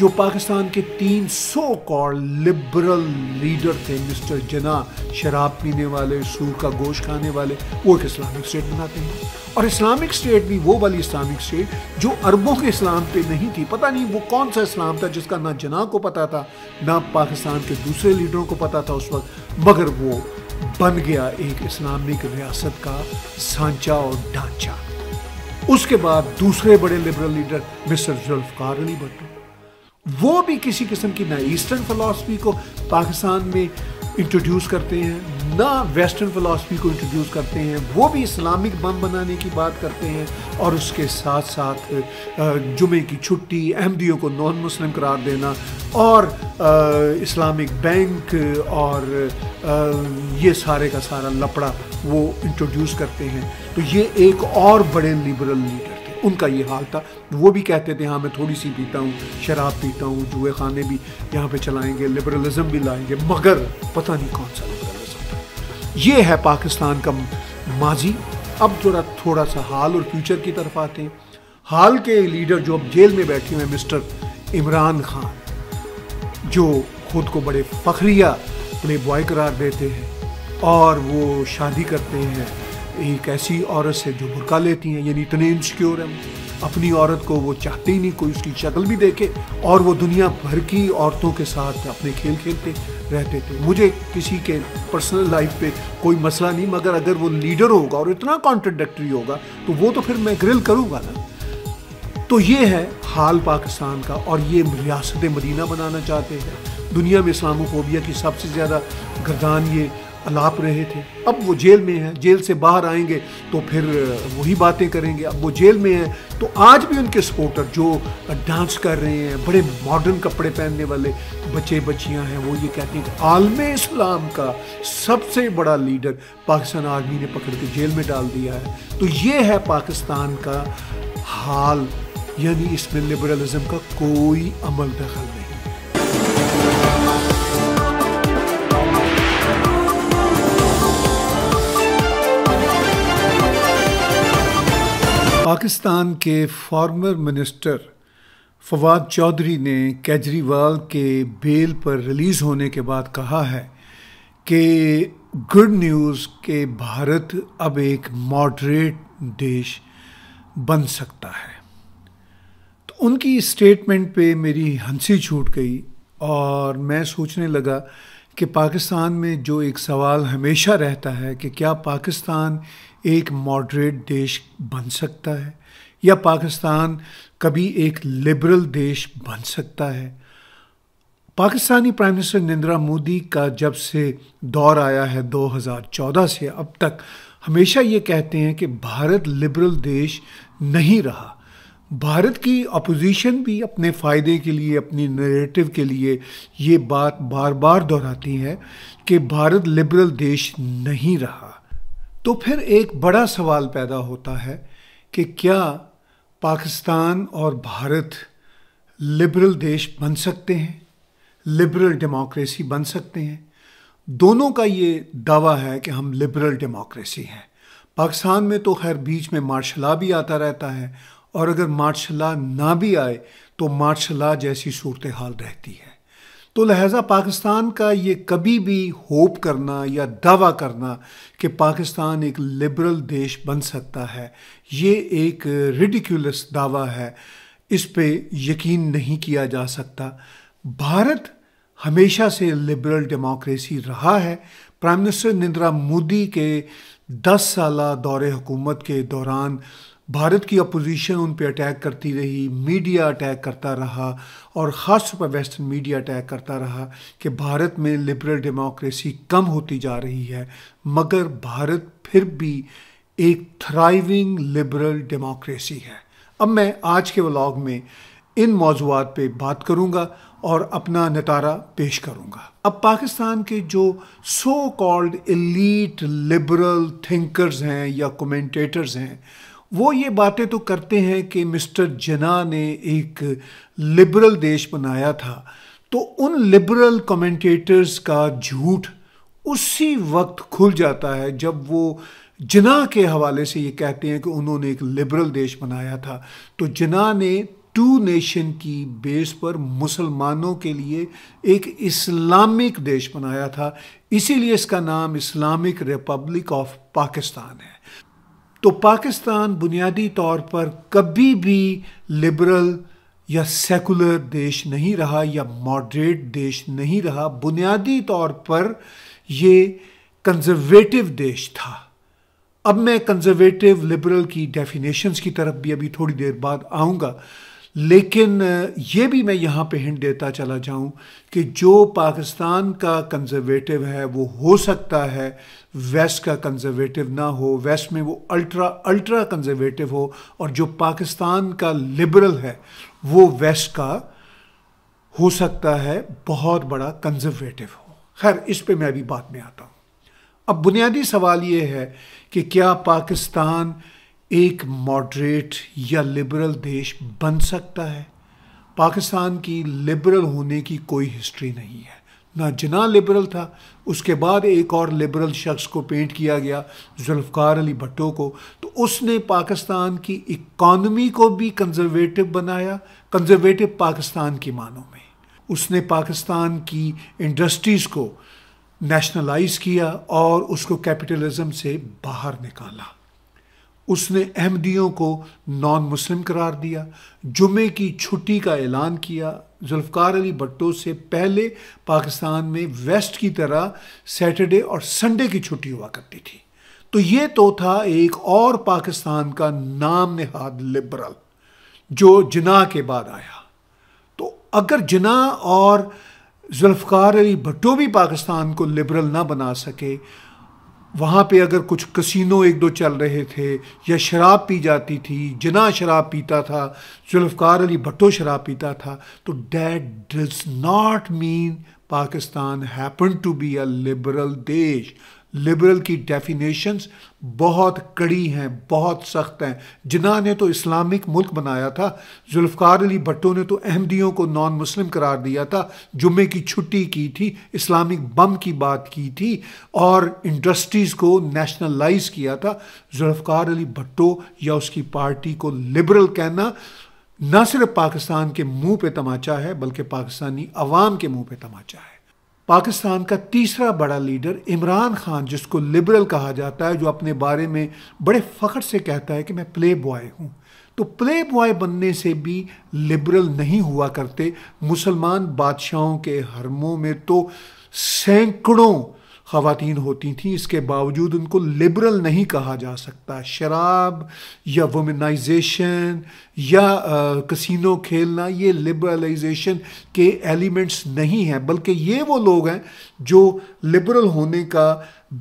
जो पाकिस्तान के 300 called liberal leader थे मिस्टर जना शराब पीने वाले सूर का गोश्त खाने वाले वो एक इस्लामिक स्टेट बनाते हैं और इस्लामिक स्टेट भी वो वाली इस्लामिक स्टेट जो अरबों के इस्लाम पे नहीं थी पता नहीं वो कौन सा इस्लाम था जिसका ना जना को पता था ना पाकिस्तान के दूसरे लीडरों को पता था उस वक्त मगर वो बन गया एक इस्लामिक रियासत का सांचा और ढांचा उसके बाद दूसरे बड़े liberal leader mister Zulfikar Ali Bhutto वो भी किसी किस्म की ना ईस्टर्न फ़िलासफ़ी को पाकिस्तान में इंट्रोड्यूस करते हैं ना वेस्टर्न फ़िलासफ़ी को इंट्रोड्यूस करते हैं वो भी इस्लामिक बम बनाने की बात करते हैं और उसके साथ साथ जुमे की छुट्टी अहमदियों को नॉन मुस्लिम करार देना और इस्लामिक बैंक और ये सारे का सारा लपड़ा वो इंट्रोड्यूस करते हैं तो ये एक और बड़े लिबरल लीडर उनका ये हाल था वो भी कहते थे हाँ मैं थोड़ी सी पीता हूँ शराब पीता हूँ जुए खाने भी यहाँ पे चलाएंगे लिबरलिज्म भी लाएंगे मगर पता नहीं कौन सा लिबरलिज्म ये है पाकिस्तान का माजी अब थोड़ा थोड़ा सा हाल और फ्यूचर की तरफ आते हैं हाल के लीडर जो अब जेल में बैठे हुए मिस्टर इमरान खान जो खुद को बड़े फखरिया प्ले बॉय करार देते हैं और वो शादी करते हैं एक ऐसी औरत से जो बुरका लेती हैं यानी इतने इनसिक्योर हैं अपनी औरत को वो चाहते ही नहीं कोई उसकी शक्ल भी देखे और वो दुनिया भर की औरतों के साथ अपने खेल खेलते रहते थे मुझे किसी के पर्सनल लाइफ पे कोई मसला नहीं मगर अगर वो लीडर होगा और इतना कॉन्ट्रडिक्टरी होगा तो वो तो फिर मैं ग्रिल करूँगा ना तो ये है हाल पाकिस्तान का और ये रियासत मदीना बनाना चाहते हैं दुनिया में इस्लामोफोबिया की सबसे ज़्यादा गर्दान ये अलाप रहे थे अब वो जेल में हैं जेल से बाहर आएंगे तो फिर वही बातें करेंगे अब वो जेल में हैं तो आज भी उनके सपोर्टर जो डांस कर रहे हैं बड़े मॉडर्न कपड़े पहनने वाले बच्चे बच्चियां हैं वो ये कहते हैं कि आलम इस्लाम का सबसे बड़ा लीडर पाकिस्तान आर्मी ने पकड़ के जेल में डाल दिया है तो ये है पाकिस्तान का हाल यानी इसमें लिबरलिज़म का कोई अमल दखल नहीं पाकिस्तान के फॉर्मर मिनिस्टर फवाद चौधरी ने केजरीवाल के बेल पर रिलीज़ होने के बाद कहा है कि गुड न्यूज़ के भारत अब एक मॉडरेट देश बन सकता है तो उनकी स्टेटमेंट पे मेरी हंसी छूट गई और मैं सोचने लगा कि पाकिस्तान में जो एक सवाल हमेशा रहता है कि क्या पाकिस्तान एक मॉडरेट देश बन सकता है या पाकिस्तान कभी एक लिबरल देश बन सकता है पाकिस्तानी प्राइम मिनिस्टर नरेंद्रा मोदी का जब से दौर आया है 2014 से अब तक हमेशा ये कहते हैं कि भारत लिबरल देश नहीं रहा भारत की अपोजिशन भी अपने फ़ायदे के लिए अपनी नरेटिव के लिए ये बात बार बार दोहराती है कि भारत लिबरल देश नहीं रहा तो फिर एक बड़ा सवाल पैदा होता है कि क्या पाकिस्तान और भारत लिबरल देश बन सकते हैं लिबरल डेमोक्रेसी बन सकते हैं दोनों का ये दावा है कि हम लिबरल डेमोक्रेसी हैं पाकिस्तान में तो खैर बीच में मार्शल भी आता रहता है और अगर मार्शला ना भी आए तो मार्शला जैसी सूरत हाल रहती है तो लहजा पाकिस्तान का ये कभी भी होप करना या दावा करना कि पाकिस्तान एक लिबरल देश बन सकता है ये एक रिडिकुलस दावा है इस पे यकीन नहीं किया जा सकता भारत हमेशा से लिबरल डेमोक्रेसी रहा है प्राइम मिनिस्टर नरेंद्र मोदी के 10 साल दौरे हुकूमत के दौरान भारत की अपोजिशन उन पर अटैक करती रही मीडिया अटैक करता रहा और ख़ास तौर पर वेस्टर्न मीडिया अटैक करता रहा कि भारत में लिबरल डेमोक्रेसी कम होती जा रही है मगर भारत फिर भी एक थ्राइविंग लिबरल डेमोक्रेसी है अब मैं आज के व्लॉग में इन मौजूद पे बात करूँगा और अपना नतारा पेश करूँगा अब पाकिस्तान के जो so called elite liberal thinkers हैं या कमेंटेटर्स हैं वो ये बातें तो करते हैं कि मिस्टर जना ने एक लिबरल देश बनाया था तो उन लिबरल कमेंटेटर्स का झूठ उसी वक्त खुल जाता है जब वो जना के हवाले से ये कहते हैं कि उन्होंने एक लिबरल देश बनाया था तो जना ने टू नेशन की बेस पर मुसलमानों के लिए एक इस्लामिक देश बनाया था इसीलिए इसका नाम इस्लामिक रिपब्लिक ऑफ पाकिस्तान है तो पाकिस्तान बुनियादी तौर पर कभी भी लिबरल या सेकुलर देश नहीं रहा या मॉडरेट देश नहीं रहा बुनियादी तौर पर ये कंजर्वेटिव देश था अब मैं कंजर्वेटिव लिबरल की डेफिनेशंस की तरफ भी अभी थोड़ी देर बाद आऊँगा लेकिन ये भी मैं यहाँ पे हिंट देता चला जाऊँ कि जो पाकिस्तान का कंजर्वेटिव है वो हो सकता है वेस्ट का कंजर्वेटिव ना हो वेस्ट में वो अल्ट्रा अल्ट्रा कंजर्वेटिव हो और जो पाकिस्तान का लिबरल है वो वेस्ट का हो सकता है बहुत बड़ा कंजर्वेटिव हो खैर इस पे मैं अभी बात में आता हूँ अब बुनियादी सवाल ये है कि क्या पाकिस्तान एक मॉडरेट या लिबरल देश बन सकता है पाकिस्तान की लिबरल होने की कोई हिस्ट्री नहीं है ना जना लिबरल था उसके बाद एक और लिबरल शख्स को पेंट किया गया जुल्फ़ार अली भट्टो को तो उसने पाकिस्तान की इकॉनमी को भी कंजर्वेटिव बनाया कंजर्वेटिव पाकिस्तान की मानों में उसने पाकिस्तान की इंडस्ट्रीज़ को नेशनलाइज किया और उसको कैपिटलिज्म से बाहर निकाला उसने अहमदियों को नॉन मुस्लिम करार दिया जुमे की छुट्टी का ऐलान किया जुल्फकार अली भट्टो से पहले पाकिस्तान में वेस्ट की तरह सैटरडे और संडे की छुट्टी हुआ करती थी तो ये तो था एक और पाकिस्तान का नाम नहाद लिबरल जो जिना के बाद आया तो अगर जिना और जुल्फकार अली भट्टो भी पाकिस्तान को लिबरल ना बना सके वहाँ पे अगर कुछ कसिनो एक दो चल रहे थे या शराब पी जाती थी जना शराब पीता था जुल्फकार अली भट्टो शराब पीता था तो that does not mean Pakistan happen to be a liberal देश लिबरल की डेफिनेशंस बहुत कड़ी हैं बहुत सख्त हैं जिना ने तो इस्लामिक मुल्क बनाया था जुल्फ़ार अली भट्टो ने तो अहमदियों को नॉन मुस्लिम करार दिया था जुम्मे की छुट्टी की थी इस्लामिक बम की बात की थी और इंडस्ट्रीज़ को नेशनलाइज किया था जुल्फ़ार अली भट्टो या उसकी पार्टी को लिबरल कहना न सिर्फ पाकिस्तान के मुँह पर तमाचा है बल्कि पाकिस्तानी अवाम के मुँह पर तमाचा है पाकिस्तान का तीसरा बड़ा लीडर इमरान खान जिसको लिबरल कहा जाता है जो अपने बारे में बड़े फ़ख्र से कहता है कि मैं प्ले बॉय हूँ तो प्ले बॉय बनने से भी लिबरल नहीं हुआ करते मुसलमान बादशाहों के हरमों में तो सैकड़ों खातन होती थी इसके बावजूद उनको लिबरल नहीं कहा जा सकता शराब या वुमेनाइजेशन या आ, कसीनो खेलना ये लिबरलाइजेशन के एलिमेंट्स नहीं हैं बल्कि ये वो लोग हैं जो लिबरल होने का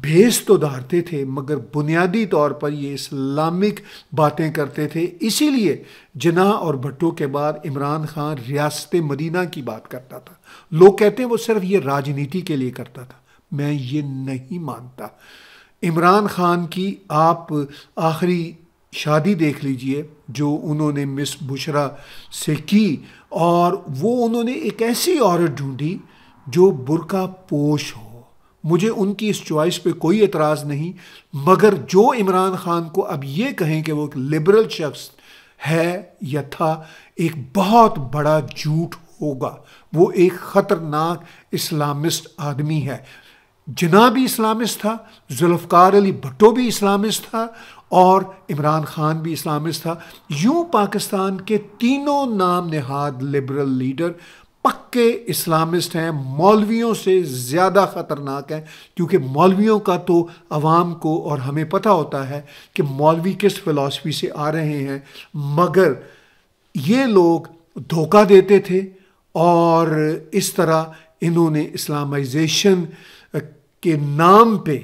भेस तो धारते थे मगर बुनियादी तौर पर ये इस्लामिक बातें करते थे इसीलिए जना और भट्टो के बाद इमरान खान रियासत मदीना की बात करता था लोग कहते हैं वो सिर्फ ये राजनीति के लिए करता था मैं ये नहीं मानता इमरान खान की आप आखिरी शादी देख लीजिए जो उन्होंने मिस बुशरा से की और वो उन्होंने एक ऐसी औरत ढूंढी जो बुरका पोश हो मुझे उनकी इस चॉइस पे कोई एतराज़ नहीं मगर जो इमरान ख़ान को अब ये कहें कि वो एक लिबरल शख्स है या था एक बहुत बड़ा झूठ होगा वो एक ख़तरनाक इस्लामिस्ट आदमी है जना भी इस्लामिस्ट था जुल्फ़कार अली भट्टो भी इस्लामिस्ट था और इमरान खान भी इस्लामिस्ट था यूं पाकिस्तान के तीनों नाम नहाद लिबरल लीडर पक्के इस्लामिस्ट हैं मौलवियों से ज़्यादा ख़तरनाक हैं क्योंकि मौलवियों का तो अवाम को और हमें पता होता है कि मौलवी किस फ़िलासफ़ी से आ रहे हैं मगर ये लोग धोखा देते थे और इस तरह इन्होंने इस्लामाइजेशन के नाम पे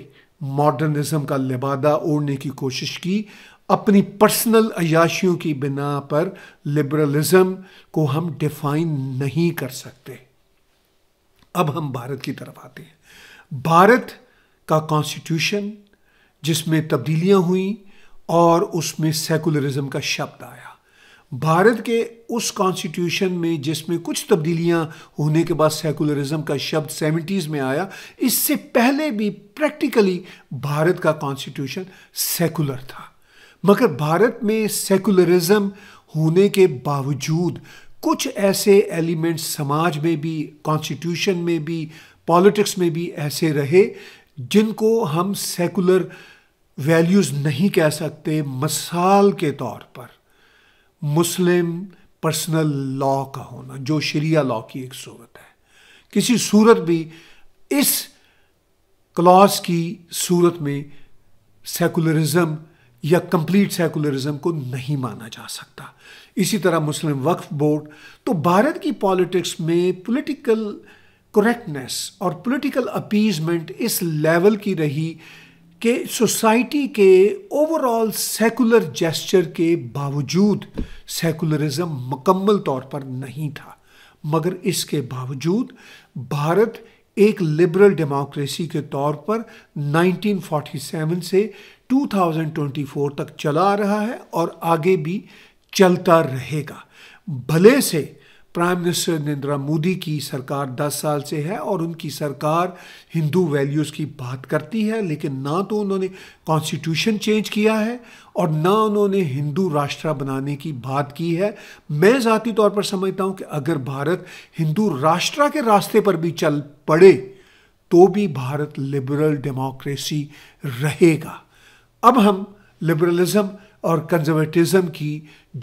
मॉडर्निज्म का लिबादा ओढ़ने की कोशिश की अपनी पर्सनल अयाशियों की बिना पर लिबरलिज्म को हम डिफाइन नहीं कर सकते अब हम भारत की तरफ आते हैं भारत का कॉन्स्टिट्यूशन जिसमें तब्दीलियां हुई और उसमें सेकुलरिज्म का शब्द आया भारत के उस कॉन्स्टिट्यूशन में जिसमें कुछ तब्दीलियां होने के बाद सेकुलरिज्म का शब्द सेवेंटीज़ में आया इससे पहले भी प्रैक्टिकली भारत का कॉन्स्टिट्यूशन सेकुलर था मगर भारत में सेकुलरिज्म होने के बावजूद कुछ ऐसे एलिमेंट्स समाज में भी कॉन्स्टिट्यूशन में भी पॉलिटिक्स में भी ऐसे रहे जिनको हम सेकुलर वैल्यूज़ नहीं कह सकते मिसाल के तौर पर मुस्लिम पर्सनल लॉ का होना जो शरिया लॉ की एक सूरत है किसी सूरत भी इस क्लॉज की सूरत में सेकुलरिज्म या कंप्लीट सेकुलरिज्म को नहीं माना जा सकता इसी तरह मुस्लिम वक्फ बोर्ड तो भारत की पॉलिटिक्स में पॉलिटिकल करेक्टनेस और पॉलिटिकल अपीजमेंट इस लेवल की रही कि सोसाइटी के ओवरऑल सेकुलर जेस्चर के बावजूद सेकुलरिज्म मुकम्मल तौर पर नहीं था मगर इसके बावजूद भारत एक लिबरल डेमोक्रेसी के तौर पर 1947 से 2024 तक चला आ रहा है और आगे भी चलता रहेगा भले से प्राइम मिनिस्टर नरेंद्र मोदी की सरकार 10 साल से है और उनकी सरकार हिंदू वैल्यूज़ की बात करती है लेकिन ना तो उन्होंने कॉन्स्टिट्यूशन चेंज किया है और ना उन्होंने हिंदू राष्ट्र बनाने की बात की है मैं ज़ाती तौर पर समझता हूँ कि अगर भारत हिंदू राष्ट्र के रास्ते पर भी चल पड़े तो भी भारत लिबरल डेमोक्रेसी रहेगा अब हम लिबरलिज़म और कंजर्वेटिज्म की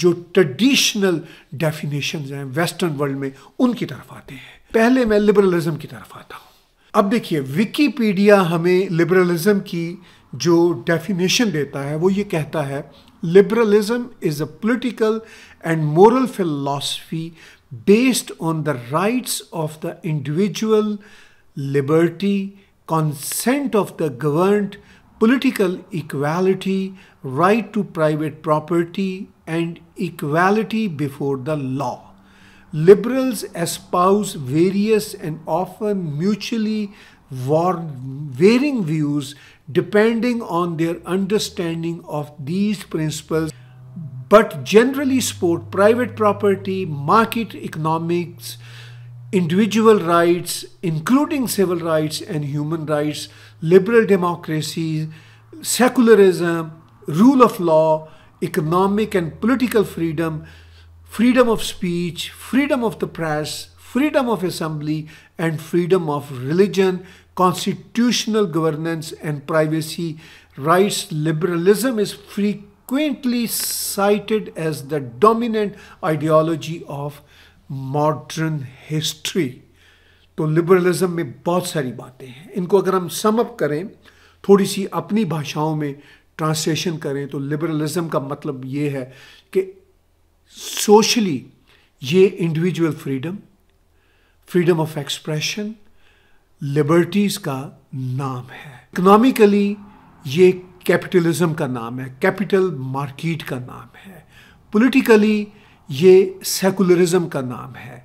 जो ट्रेडिशनल डेफिनेशन हैं वेस्टर्न वर्ल्ड में उनकी तरफ आते हैं पहले मैं लिबरलिज्म की तरफ आता हूँ अब देखिए विकीपीडिया हमें लिबरलिज्म की जो डेफिनेशन देता है वो ये कहता है liberalism is a political and moral philosophy based on the rights of the individual liberty consent of the governed political equality, right to private property, and equality before the law. Liberals espouse various and often mutually varying views depending on their understanding of these principles, but generally support private property, market economics, individual rights, including civil rights and human rights, liberal democracies, secularism, rule of law, economic and political freedom, freedom of speech, freedom of the press, freedom of assembly, and freedom of religion, constitutional governance, and privacy rights. Liberalism is frequently cited as the dominant ideology of modern history. तो liberalism में बहुत सारी बातें हैं इनको अगर हम sum up करें थोड़ी सी अपनी भाषाओं में ट्रांसलेशन करें तो लिबरलिज्म का मतलब ये है कि सोशली ये individual freedom freedom of expression liberties का नाम है इकनॉमिकली ये कैपिटलिज्म का नाम है कैपिटल मार्केट का नाम है पॉलिटिकली ये सेकुलरिज्म का नाम है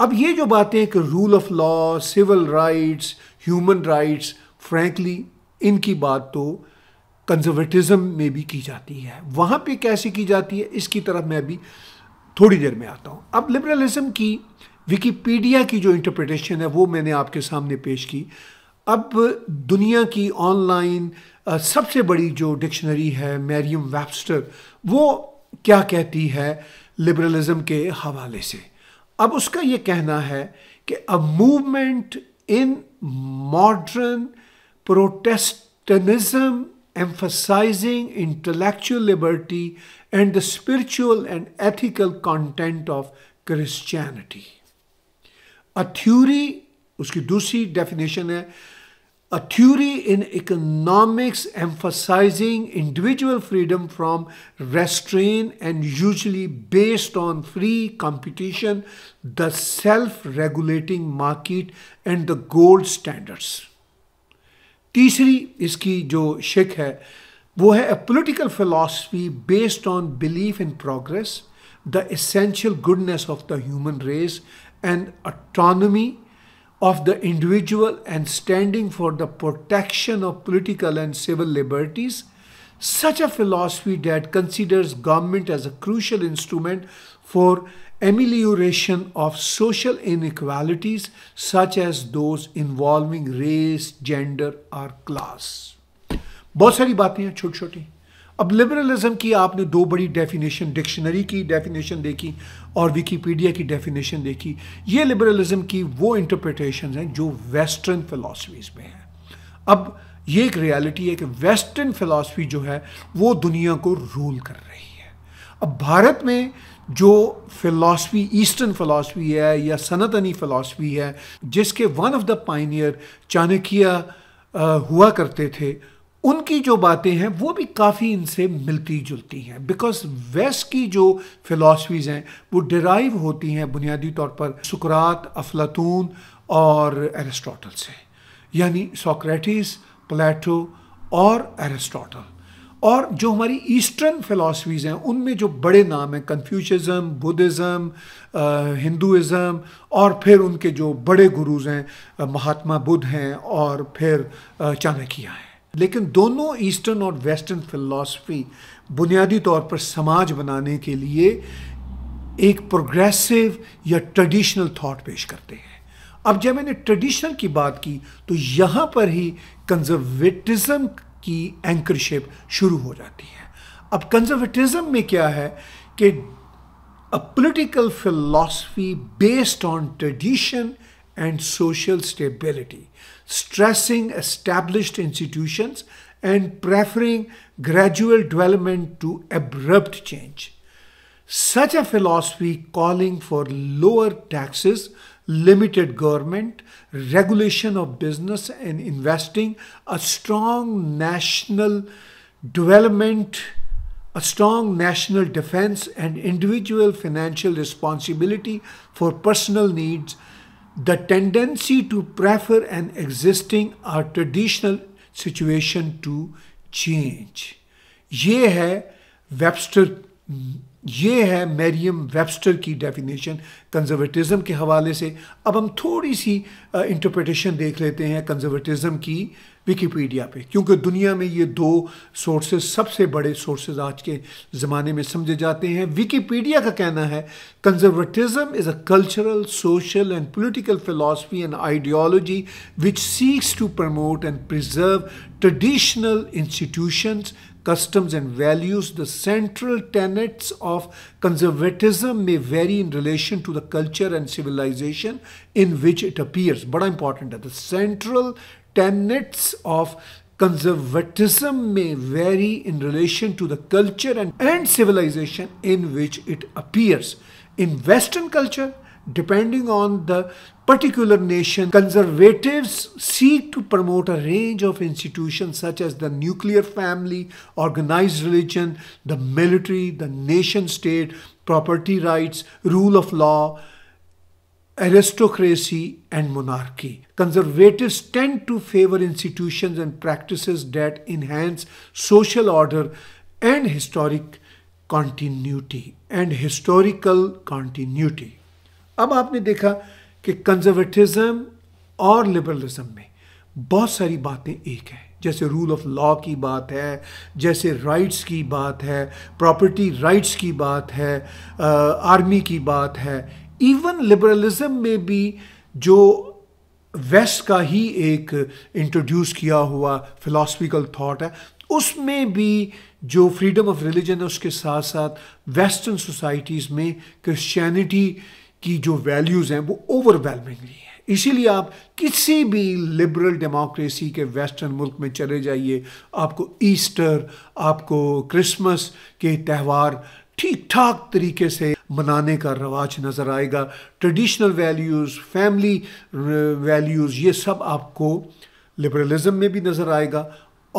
अब ये जो बातें कि rule of law civil rights human rights frankly इनकी बात तो कंजर्वेटिज्म में भी की जाती है वहाँ पे कैसे की जाती है इसकी तरफ मैं अभी थोड़ी देर में आता हूँ अब लिबरलिज्म की विकीपीडिया की जो इंटरप्रिटेशन है वो मैंने आपके सामने पेश की अब दुनिया की ऑनलाइन सबसे बड़ी जो डिक्शनरी है मैरियम वेबस्टर वो क्या कहती है लिबरलिज्म के हवाले से अब उसका ये कहना है कि a movement in modern Protestantism emphasizing intellectual liberty and the spiritual and ethical content of Christianity. A theory, उसकी दूसरी definition है a theory in economics emphasizing individual freedom from restraint and usually based on free competition, the self-regulating market and the gold standards. तीसरी jo shik hai, wo hai a political philosophy based on belief in progress, the essential goodness of the human race and autonomy of the individual and standing for the protection of political and civil liberties, such a philosophy that considers government as a crucial instrument for amelioration of social inequalities such as those involving race, gender or class. बहुत सारी बातें हैं छोटी छोटी अब liberalism की आपने दो बड़ी डेफिनेशन डिक्शनरी की डेफिनेशन देखी और विकीपीडिया की डेफिनेशन देखी ये लिबरलिज्म की वो इंटरप्रिटेशन हैं जो वेस्टर्न फ़िलासफ़ीज़ में हैं अब ये एक रियलिटी है कि वेस्टर्न फ़िलासफ़ी जो है वो दुनिया को रूल कर रही है अब भारत में जो फ़िलासफ़ी ईस्टर्न फ़िलासफ़ी है या सनातनी फ़िलासफ़ी है जिसके one of the pioneer Chanakya हुआ करते थे उनकी जो बातें हैं वो भी काफ़ी इनसे मिलती जुलती हैं बिकॉज वेस्ट की जो फिलासफीज़ हैं वो डिराइव होती हैं बुनियादी तौर पर सुकरात अफलातून और एरिस्टोटल से यानी सोक्रेटिस प्लेटो और एरिस्टोटल और जो हमारी ईस्टर्न फिलासफीज़ हैं उनमें जो बड़े नाम हैं कन्फ्यूशम बुद्धिज़म हिंदुज़म और फिर उनके जो बड़े गुरुज़ हैं महात्मा बुद्ध हैं और फिर चाणक्य हैं लेकिन दोनों ईस्टर्न और वेस्टर्न फिलॉसफी बुनियादी तौर पर समाज बनाने के लिए एक प्रोग्रेसिव या ट्रेडिशनल थॉट पेश करते हैं अब जब मैंने ट्रेडिशनल की बात की तो यहाँ पर ही कंजर्वेटिज्म की एंकरशिप शुरू हो जाती है अब कंजर्वेटिज्म में क्या है कि a political philosophy based on tradition and social stability stressing established institutions and preferring gradual development to abrupt change. Such a philosophy calling for lower taxes, limited government, regulation of business and investing, a strong national development, a strong national defense and individual financial responsibility for personal needs the tendency to prefer an existing or traditional situation to change ये है Webster ये है Merriam Webster की definition conservatism के हवाले से अब हम थोड़ी सी इंटरप्रटेशन देख लेते हैं कंजर्वेटिज़म की विकीपीडिया पे क्योंकि दुनिया में ये दो सोर्सेज सबसे बड़े सोर्सेज आज के ज़माने में समझे जाते हैं विकीपीडिया का कहना है conservatism is a cultural social and political philosophy and ideology which seeks to promote and preserve traditional institutions customs, and values, the central tenets of conservatism may vary in relation to the culture and civilization in which it appears. But important that the central tenets of conservatism may vary in relation to the culture and, and civilization in which it appears. In Western culture, depending on the particular nation, conservatives seek to promote a range of institutions such as the nuclear family, organized religion, the military, the nation state, property rights, rule of law, aristocracy, and monarchy. Conservatives tend to favor institutions and practices that enhance social order and historic continuity and historical continuity. अब आपने देखा कि conservatism और liberalism में बहुत सारी बातें एक हैं जैसे रूल ऑफ लॉ की बात है जैसे राइट्स की बात है प्रॉपर्टी राइट्स की बात है आर्मी की बात है इवन लिबरलिज्म में भी जो वेस्ट का ही एक इंट्रोड्यूस किया हुआ फिलोसफिकल थॉट है उसमें भी जो फ्रीडम ऑफ रिलीजन है उसके साथ साथ वेस्टर्न सोसाइटीज़ में क्रिश्चियनिटी की जो वैल्यूज़ हैं वो ओवरवेलमिंगली हैं इसीलिए आप किसी भी लिबरल डेमोक्रेसी के वेस्टर्न मुल्क में चले जाइए आपको ईस्टर आपको क्रिसमस के त्यौहार ठीक ठाक तरीके से मनाने का रवाज नज़र आएगा ट्रेडिशनल वैल्यूज़ फैमिली वैल्यूज़ ये सब आपको लिबरलिज़म में भी नज़र आएगा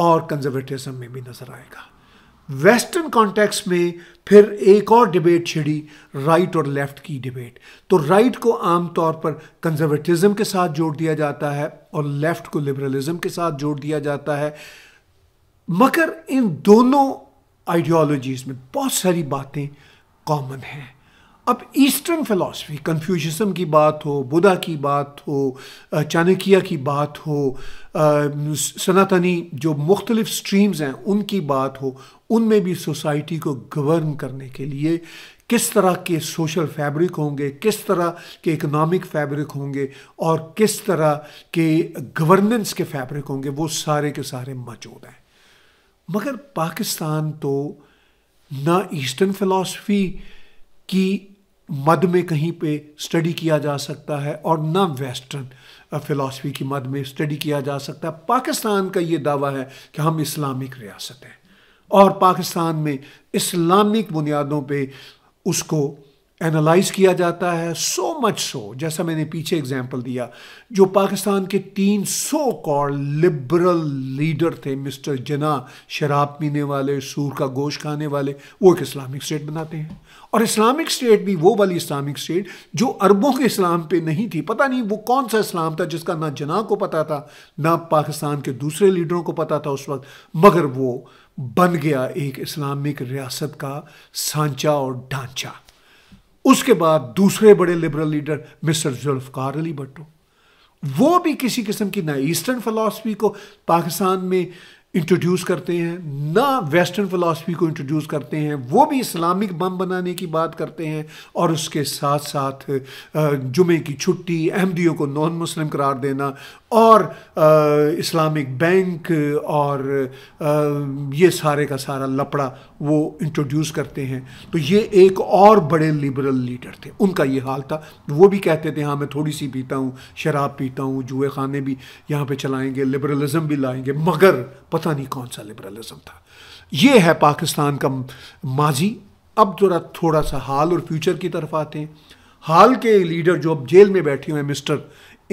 और कंजर्वेटिज्म में भी नज़र आएगा वेस्टर्न कॉन्टेक्स्ट में फिर एक और डिबेट छिड़ी राइट और लेफ़्ट की डिबेट तो राइट को आमतौर पर कंजर्वेटिज्म के साथ जोड़ दिया जाता है और लेफ़्ट को लिबरलिज्म के साथ जोड़ दिया जाता है मगर इन दोनों आइडियोलॉजीज़ में बहुत सारी बातें कॉमन हैं अब ईस्टर्न फिलॉसफी कन्फ्यूज़म की बात हो बुद्धा की बात हो चाणक्य की बात हो सनातनी जो मुख्तलिफ स्ट्रीम्स हैं उनकी बात हो उनमें भी सोसाइटी को गवर्न करने के लिए किस तरह के सोशल फैब्रिक होंगे किस तरह के इकोनॉमिक फैब्रिक होंगे और किस तरह के गवर्नेंस के फैब्रिक होंगे वो सारे के सारे मौजूद हैं मगर पाकिस्तान तो ना ईस्टर्न फिलासफ़ी की मद में कहीं पे स्टडी किया जा सकता है और न वेस्टर्न फ़िलासफ़ी की मद में स्टडी किया जा सकता है पाकिस्तान का ये दावा है कि हम इस्लामिक रियासत हैं और पाकिस्तान में इस्लामिक बुनियादों पे उसको एनालाइज किया जाता है सो मच सो जैसा मैंने पीछे एग्ज़ाम्पल दिया जो पाकिस्तान के तीन सौ कॉल लिबरल लीडर थे मिस्टर जना शराब पीने वाले सूर का गोश्त खाने वाले वो एक इस्लामिक स्टेट बनाते हैं और इस्लामिक स्टेट भी वो वाली इस्लामिक स्टेट जो अरबों के इस्लाम पे नहीं थी पता नहीं वो कौन सा इस्लाम था जिसका ना जना को पता था ना पाकिस्तान के दूसरे लीडरों को पता था उस वक्त मगर वो बन गया एक इस्लामिक रियासत का सांचा और ढांचा उसके बाद दूसरे बड़े liberal leader mister Zulfikar Ali Bhutto वो भी किसी किस्म की ना ईस्टर्न फ़िलासफ़ी को पाकिस्तान में इंट्रोड्यूस करते हैं ना वेस्टर्न फ़िलासफ़ी को इंट्रोड्यूस करते हैं वो भी इस्लामिक बम बनाने की बात करते हैं और उसके साथ साथ जुमे की छुट्टी अहमदियों को नॉन मुस्लिम करार देना और इस्लामिक बैंक और ये सारे का सारा लपड़ा वो इंट्रोड्यूस करते हैं तो ये एक और बड़े लिबरल लीडर थे उनका ये हाल था वो भी कहते थे हाँ मैं थोड़ी सी पीता हूँ शराब पीता हूँ जुए खाने भी यहाँ पर चलाएँगे लिबरलिज़म भी लाएँगे मगर पता पता नहीं कौन सा लिबरलिज्म था ये है पाकिस्तान का माजी अब ज़रा थोड़ा सा हाल और फ्यूचर की तरफ आते हैं हाल के लीडर जो अब जेल में बैठे हुए हैं मिस्टर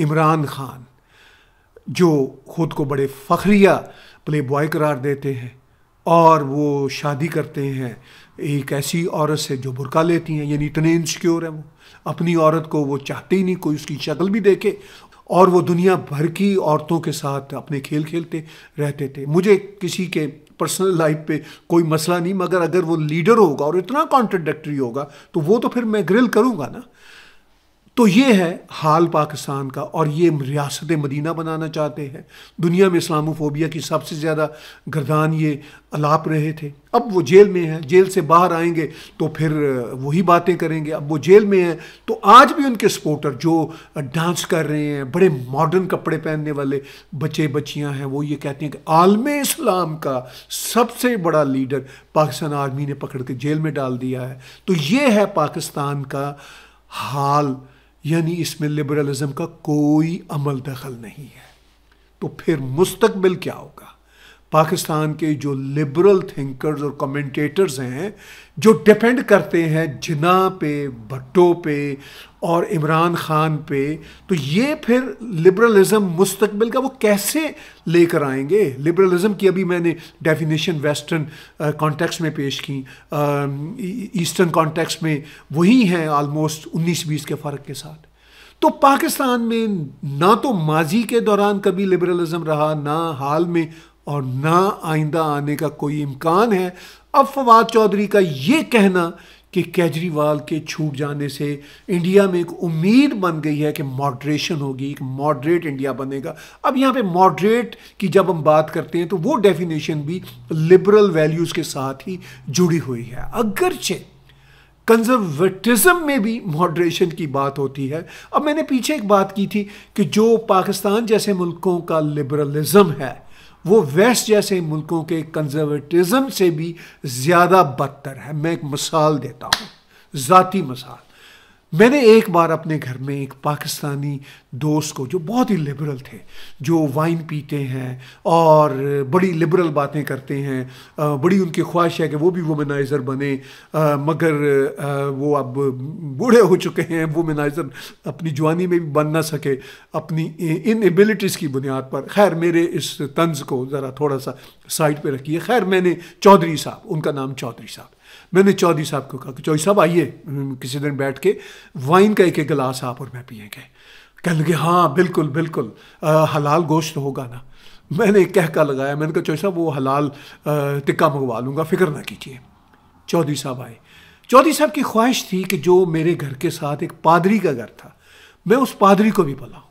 इमरान खान जो खुद को बड़े फखरिया प्ले बॉय करार देते हैं और वो शादी करते हैं एक ऐसी औरत से जो बुरका लेती हैं यानी इतने इंसिक्योर हैं वो अपनी औरत को वो चाहते ही नहीं कोई उसकी शक्ल भी देखे और वो दुनिया भर की औरतों के साथ अपने खेल खेलते रहते थे मुझे किसी के पर्सनल लाइफ पे कोई मसला नहीं मगर अगर वो लीडर होगा और इतना कॉन्ट्रोडक्टरी होगा तो वो तो फिर मैं ग्रिल करूँगा ना तो ये है हाल पाकिस्तान का और ये रियासत मदीना बनाना चाहते हैं दुनिया में इस्लामोफोबिया की सबसे ज़्यादा गर्दान ये अलाप रहे थे अब वो जेल में हैं जेल से बाहर आएंगे तो फिर वही बातें करेंगे अब वो जेल में हैं तो आज भी उनके सपोर्टर जो डांस कर रहे हैं बड़े मॉडर्न कपड़े पहनने वाले बच्चे बच्चियाँ हैं वो ये कहते हैं कि आलम इस्लाम का सबसे बड़ा लीडर पाकिस्तान आर्मी ने पकड़ के जेल में डाल दिया है तो ये है पाकिस्तान का हाल यानी इसमें लिबरलिज्म का कोई अमल दखल नहीं है तो फिर मुस्तकबिल क्या होगा पाकिस्तान के जो लिबरल थिंकर्स और कमेंटेटर्स हैं जो डिपेंड करते हैं जिना पे भट्टो पे और इमरान खान पे तो ये फिर लिबरलिज़म मुस्तबिल का वो कैसे लेकर आएंगे लिबरलिज़म की अभी मैंने डेफिनेशन वेस्टर्न कॉन्टेक्स्ट में पेश की ईस्टर्न um, कॉन्टेक्स्ट e, में वही हैं आलमोस्ट उन्नीस बीस के फ़र्क के साथ तो पाकिस्तान में ना तो माजी के दौरान कभी लिबरलिज्म रहा ना हाल में और ना आइंदा आने का कोई इम्कान है अब फवाद चौधरी का ये कहना कि केजरीवाल के छूट जाने से इंडिया में एक उम्मीद बन गई है कि मॉडरेशन होगी एक मॉडरेट इंडिया बनेगा अब यहाँ पे मॉडरेट की जब हम बात करते हैं तो वो डेफिनेशन भी लिबरल वैल्यूज़ के साथ ही जुड़ी हुई है अगरचे कंजर्वेटिज्म में भी मॉडरेशन की बात होती है अब मैंने पीछे एक बात की थी कि जो पाकिस्तान जैसे मुल्कों का लिबरलिज़म है वो वेस्ट जैसे मुल्कों के कंजर्वेटिज्म से भी ज़्यादा बदतर है मैं एक मिसाल देता हूँ ज़ाती मिसाल मैंने एक बार अपने घर में एक पाकिस्तानी दोस्त को जो बहुत ही लिबरल थे जो वाइन पीते हैं और बड़ी लिबरल बातें करते हैं बड़ी उनकी ख्वाहिश है कि वो भी वुमेनाइज़र बने मगर वो अब बूढ़े हो चुके हैं वुमेनाइज़र अपनी जवानी में भी बन ना सके अपनी इन एबिलिटीज़ की बुनियाद पर खैर मेरे इस तंज को ज़रा थोड़ा सा साइड पर रखिए खैर मैंने चौधरी साहब उनका नाम चौधरी साहब मैंने चौधरी साहब को कहा कि चौधरी साहब आइए किसी दिन बैठ के वाइन का एक एक गिलास आप और मैं पियेंगे कह लगे हाँ बिल्कुल बिल्कुल आ, हलाल गोश्त होगा ना मैंने एक कहका लगाया मैंने कहा चौधरी साहब वो हलाल टिक्का मंगवा लूँगा फिक्र ना कीजिए चौधरी साहब आए चौधरी साहब की ख्वाहिश थी कि जो मेरे घर के साथ एक पादरी का घर था मैं उस पादरी को भी बुलाऊँ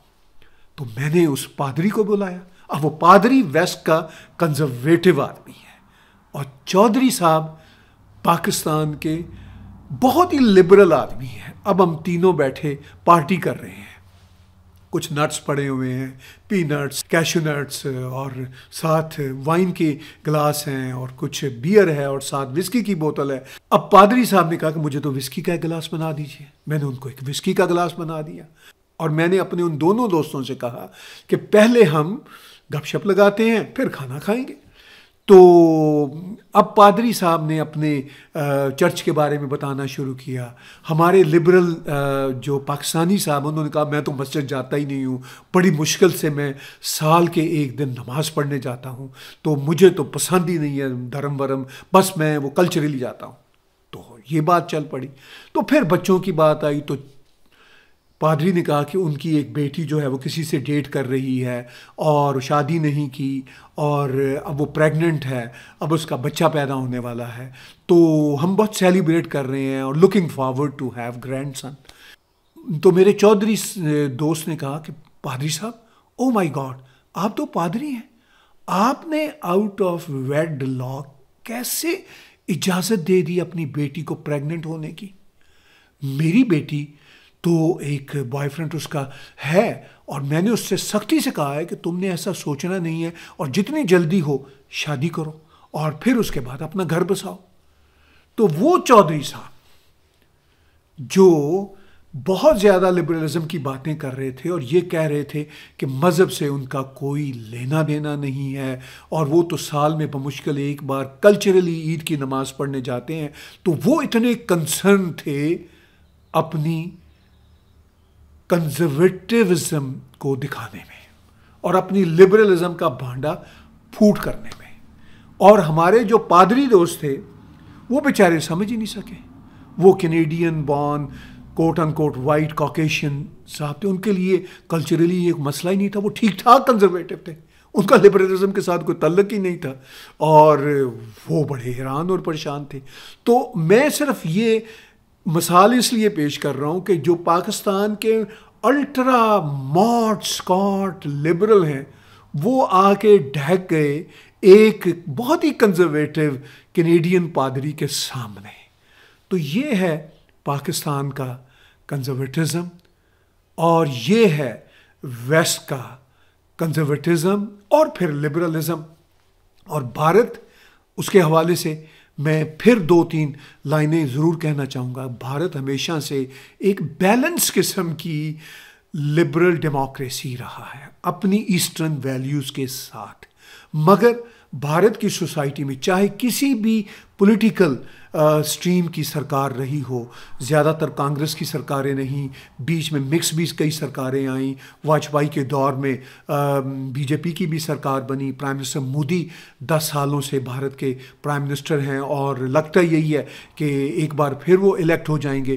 तो मैंने उस पादरी को बुलाया अब वो पादरी वेस्ट का कंजर्वेटिव आदमी है और चौधरी साहब पाकिस्तान के बहुत ही लिबरल आदमी है अब हम तीनों बैठे पार्टी कर रहे हैं कुछ नट्स पड़े हुए हैं पी नट्स कैशू नट्स और साथ वाइन के गिलास हैं और कुछ बियर है और साथ विस्की की बोतल है अब पादरी साहब ने कहा कि मुझे तो विस्की का गिलास बना दीजिए मैंने उनको एक विस्की का गिलास बना दिया और मैंने अपने उन दोनों दोस्तों से कहा कि पहले हम गपशप लगाते हैं फिर खाना खाएंगे तो अब पादरी साहब ने अपने चर्च के बारे में बताना शुरू किया हमारे लिबरल जो पाकिस्तानी साहब उन्होंने कहा मैं तो मस्जिद जाता ही नहीं हूँ बड़ी मुश्किल से मैं साल के एक दिन नमाज़ पढ़ने जाता हूँ तो मुझे तो पसंद ही नहीं है धर्म वरम बस मैं वो कल्चरली जाता हूँ तो ये बात चल पड़ी तो फिर बच्चों की बात आई तो पादरी ने कहा कि उनकी एक बेटी जो है वो किसी से डेट कर रही है और शादी नहीं की और अब वो प्रेग्नेंट है अब उसका बच्चा पैदा होने वाला है तो हम बहुत सेलिब्रेट कर रहे हैं और looking forward to have grandson तो मेरे चौधरी दोस्त ने कहा कि पादरी साहब ओ माई गॉड आप तो पादरी हैं आपने आउट ऑफ वेड लॉ कैसे इजाज़त दे दी अपनी बेटी को प्रेग्नेंट होने की मेरी बेटी तो एक बॉयफ्रेंड उसका है और मैंने उससे सख्ती से कहा है कि तुमने ऐसा सोचना नहीं है और जितनी जल्दी हो शादी करो और फिर उसके बाद अपना घर बसाओ तो वो चौधरी साहब जो बहुत ज़्यादा लिबरलिज्म की बातें कर रहे थे और ये कह रहे थे कि मज़हब से उनका कोई लेना देना नहीं है और वो तो साल में बमुश्किल एक बार कल्चरली ईद की नमाज़ पढ़ने जाते हैं तो वो इतने कंसर्न थे अपनी कंजर्वेटिविज्म को दिखाने में और अपनी लिबरलिज्म का भांडा फूट करने में और हमारे जो पादरी दोस्त थे वो बेचारे समझ ही नहीं सके वो Canadian born quote unquote white Caucasian साहब थे उनके लिए कल्चरली एक मसला ही नहीं था वो ठीक ठाक कंजर्वेटिव थे उनका लिबरलिज्म के साथ कोई तल्लक ही नहीं था और वो बड़े हैरान और परेशान थे तो मैं सिर्फ ये मिसाल इसलिए पेश कर रहा हूँ कि जो पाकिस्तान के अल्ट्रा मॉड स्कॉट लिबरल हैं वो आके ढहक गए एक बहुत ही कंजर्वेटिव कैनेडियन पादरी के सामने तो ये है पाकिस्तान का कंजर्वेटिज्म और ये है वेस्ट का कंजर्वेटिज्म और फिर लिबरलिज़म और भारत उसके हवाले से मैं फिर दो तीन लाइनें ज़रूर कहना चाहूँगा भारत हमेशा से एक बैलेंस किस्म की लिबरल डेमोक्रेसी रहा है अपनी ईस्टर्न वैल्यूज़ के साथ मगर भारत की सोसाइटी में चाहे किसी भी पॉलिटिकल स्ट्रीम की सरकार रही हो ज़्यादातर कांग्रेस की सरकारें नहीं बीच में मिक्स भी कई सरकारें आईं वाजपेयी के दौर में बीजेपी की भी सरकार बनी प्राइम मिनिस्टर मोदी दस सालों से भारत के प्राइम मिनिस्टर हैं और लगता यही है कि एक बार फिर वो इलेक्ट हो जाएंगे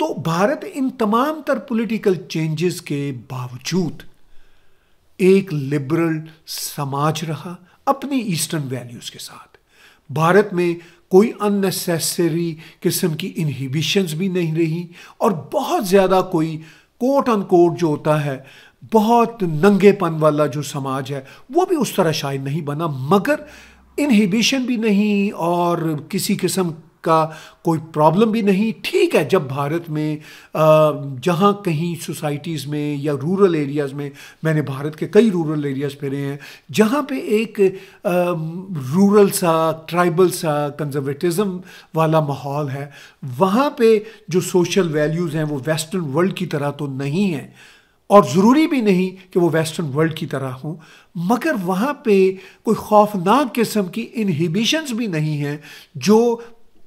तो भारत इन तमाम तर पोलिटिकल चेंजेस के बावजूद एक लिबरल समाज रहा अपनी ईस्टर्न वैल्यूज़ के साथ भारत में कोई अननेसेसरी किस्म की इनहिबिशंस भी नहीं रही और बहुत ज़्यादा कोई कोट अन कोट जो होता है बहुत नंगेपन वाला जो समाज है वो भी उस तरह शायद नहीं बना मगर इनहिबिशन भी नहीं और किसी किस्म का कोई प्रॉब्लम भी नहीं ठीक है जब भारत में जहाँ कहीं सोसाइटीज़ में या रूरल एरियाज़ में मैंने भारत के कई रूरल एरियाज़ फिरे हैं जहाँ पे एक रूरल सा ट्राइबल सा कंजर्वेटिज़म वाला माहौल है वहाँ पे जो सोशल वैल्यूज़ हैं वो वेस्टर्न वर्ल्ड की तरह तो नहीं हैं और ज़रूरी भी नहीं कि वो वेस्टर्न वर्ल्ड की तरह हों मगर वहाँ पे कोई खौफनाक किस्म की इनहिबिशंस भी नहीं हैं जो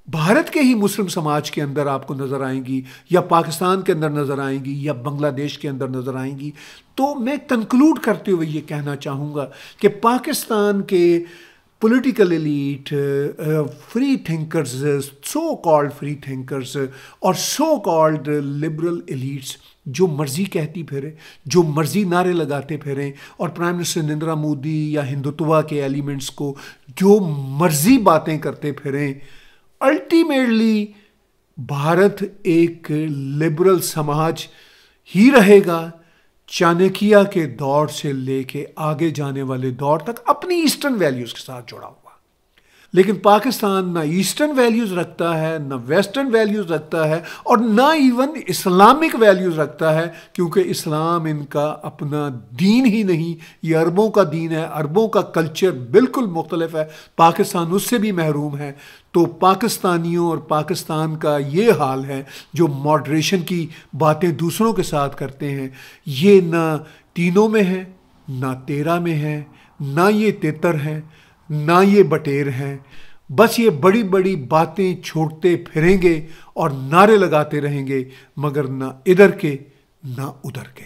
भारत के ही मुस्लिम समाज के अंदर आपको नज़र आएंगी या पाकिस्तान के अंदर नज़र आएंगी या बांग्लादेश के अंदर नज़र आएंगी तो मैं कंक्लूड करते हुए ये कहना चाहूँगा कि पाकिस्तान के political elite free thinkers so called free thinkers और सो कॉल्ड लिबरल एलीट्स जो मर्ज़ी कहती फिरें जो मर्ज़ी नारे लगाते फिरें और प्राइम मिनिस्टर नरेंद्र मोदी या हिंदुत्वा के एलिमेंट्स को जो मर्ज़ी बातें करते फिरें अल्टीमेटली भारत एक लिबरल समाज ही रहेगा चाणक्य के दौर से लेके आगे जाने वाले दौर तक अपनी ईस्टर्न वैल्यूज़ के साथ जुड़ा लेकिन पाकिस्तान ना ईस्टर्न वैल्यूज़ रखता है ना वेस्टर्न वैल्यूज़ रखता है और ना इवन इस्लामिक वैल्यूज़ रखता है क्योंकि इस्लाम इनका अपना दीन ही नहीं ये अरबों का दीन है अरबों का कल्चर बिल्कुल मुख्तलफ है पाकिस्तान उससे भी महरूम है तो पाकिस्तानियों और पाकिस्तान का ये हाल है जो मॉड्रेशन की बातें दूसरों के साथ करते हैं ये ना तीनों में है ना तेरह में है ना ये तेतर हैं ना ये बटेर हैं बस ये बड़ी बड़ी बातें छोड़ते फिरेंगे और नारे लगाते रहेंगे मगर ना इधर के ना उधर के